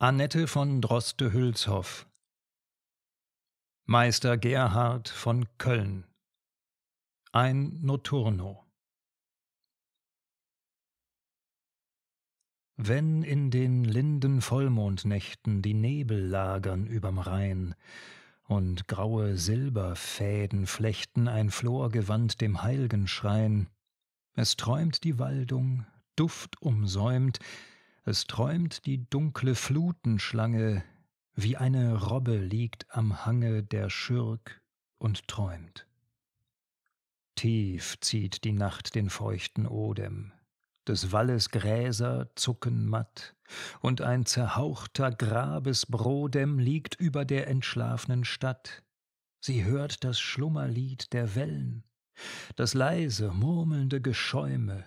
Annette von Droste-Hülshoff Meister Gerhard von Köln Ein Noturno Wenn in den linden Vollmondnächten die Nebel lagern überm Rhein und graue Silberfäden flechten ein Florgewand dem Heil'gen Schrein, es träumt die Waldung, Duft umsäumt, es träumt die dunkle Flutenschlange, wie eine Robbe liegt am Hange der Schürk und träumt. Tief zieht die Nacht den feuchten Odem, des Walles Gräser zucken matt, und ein zerhauchter Grabesbrodem liegt über der entschlafenen Stadt. Sie hört das Schlummerlied der Wellen, das leise murmelnde Geschäume,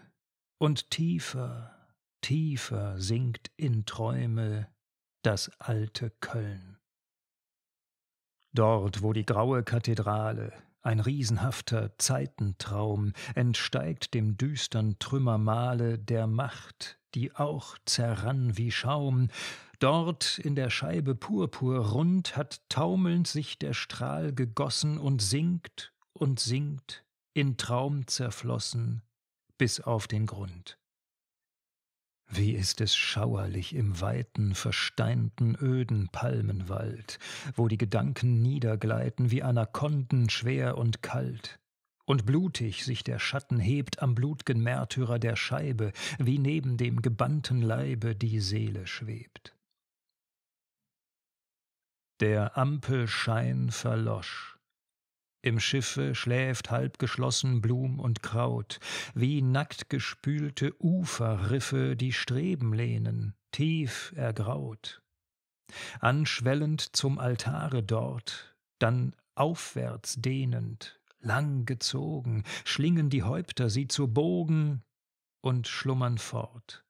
und tiefer tiefer sinkt in Träume das alte Köln. Dort, wo die graue Kathedrale, ein riesenhafter Zeitentraum, entsteigt dem düstern Trümmermale der Macht, die auch zerrann wie Schaum, dort in der Scheibe purpurrund hat taumelnd sich der Strahl gegossen und sinkt und sinkt, in Traum zerflossen, bis auf den Grund. Wie ist es schauerlich im weiten, versteinten, öden Palmenwald, wo die Gedanken niedergleiten wie Anakonden schwer und kalt. Und blutig sich der Schatten hebt am blutgen Märtyrer der Scheibe, wie neben dem gebannten Leibe die Seele schwebt. Der Ampelschein verlosch. Im Schiffe schläft halbgeschlossen Blum und Kraut, wie nackt gespülte Uferriffe, die Streben lehnen, tief ergraut. Anschwellend zum Altare dort, dann aufwärts dehnend, lang gezogen, schlingen die Häupter sie zu Bogen und schlummern fort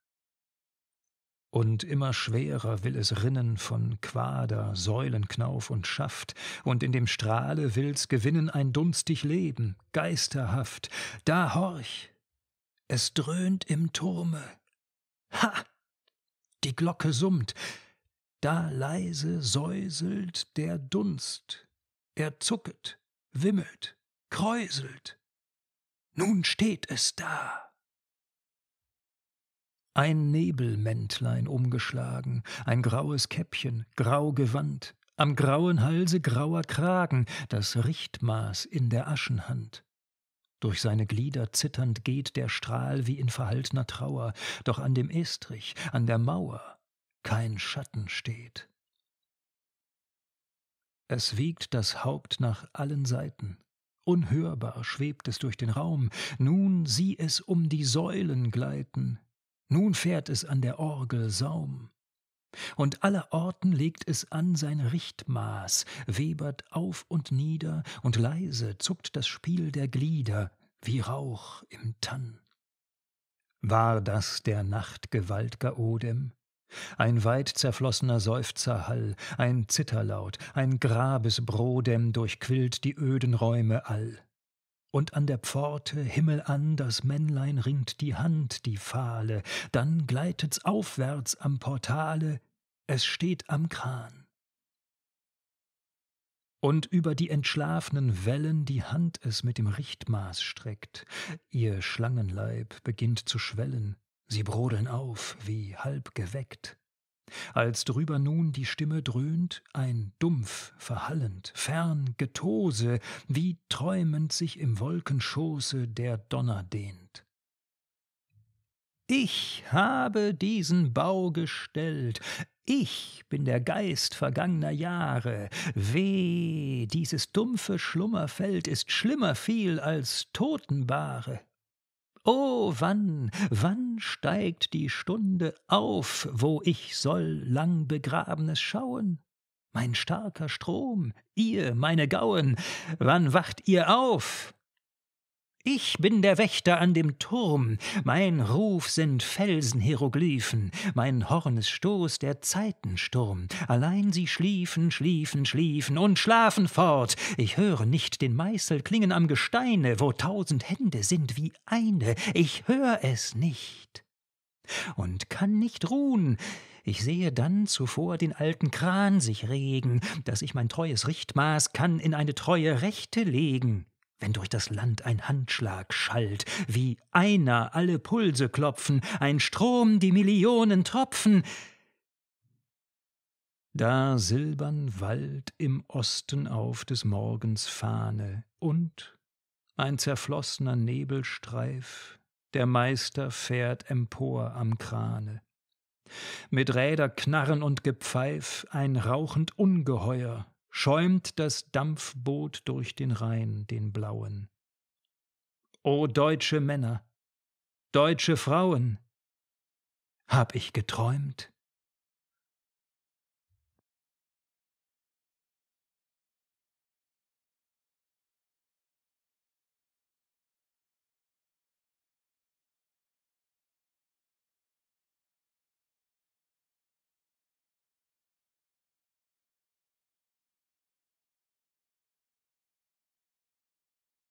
und immer schwerer will es rinnen von Quader, Säulenknauf und Schaft, und in dem Strahle will's gewinnen ein dunstig Leben, geisterhaft. Da horch! Es dröhnt im Turme. Ha! Die Glocke summt, da leise säuselt der Dunst. Er zucket, wimmelt, kräuselt. Nun steht es da ein Nebelmäntlein umgeschlagen, ein graues Käppchen, grau gewandt, am grauen Halse grauer Kragen, das Richtmaß in der Aschenhand. Durch seine Glieder zitternd geht der Strahl wie in verhaltener Trauer, doch an dem Estrich, an der Mauer, kein Schatten steht. Es wiegt das Haupt nach allen Seiten, unhörbar schwebt es durch den Raum, nun sieh es um die Säulen gleiten, nun fährt es an der Orgel Saum. Und aller Orten legt es an sein Richtmaß, webert auf und nieder, und leise zuckt das Spiel der Glieder, wie Rauch im Tann. War das der Nacht gewaltger Odem? Ein weit zerflossener Seufzerhall, ein Zitterlaut, ein Grabesbrodem durchquillt die öden Räume all und an der Pforte himmelan das Männlein ringt die Hand, die Fahle, dann gleitet's aufwärts am Portale, es steht am Kran. Und über die entschlafenen Wellen die Hand es mit dem Richtmaß streckt, ihr Schlangenleib beginnt zu schwellen, sie brodeln auf wie halb geweckt. Als drüber nun die Stimme dröhnt, ein dumpf, verhallend, fern Getose, wie träumend sich im Wolkenschoße der Donner dehnt. Ich habe diesen Bau gestellt, ich bin der Geist vergangener Jahre. Weh, dieses dumpfe Schlummerfeld ist schlimmer viel als Totenbare. O oh, wann, wann steigt die Stunde auf, wo ich soll lang Begrabenes schauen? Mein starker Strom, ihr meine Gauen, wann wacht ihr auf? Ich bin der Wächter an dem Turm, mein Ruf sind Felsenhieroglyphen, mein Horn ist Stoß der Zeitensturm. Allein sie schliefen, schliefen, schliefen und schlafen fort. Ich höre nicht den Meißel klingen am Gesteine, wo tausend Hände sind wie eine. Ich hör es nicht und kann nicht ruhen. Ich sehe dann zuvor den alten Kran sich regen, dass ich mein treues Richtmaß kann in eine treue Rechte legen wenn durch das Land ein Handschlag schallt, wie einer alle Pulse klopfen, ein Strom die Millionen Tropfen. Da silbern Wald im Osten auf des Morgens Fahne und ein zerflossener Nebelstreif, der Meister fährt empor am Krane. Mit Räderknarren und Gepfeif ein rauchend Ungeheuer schäumt das Dampfboot durch den Rhein, den blauen. O deutsche Männer, deutsche Frauen, hab ich geträumt?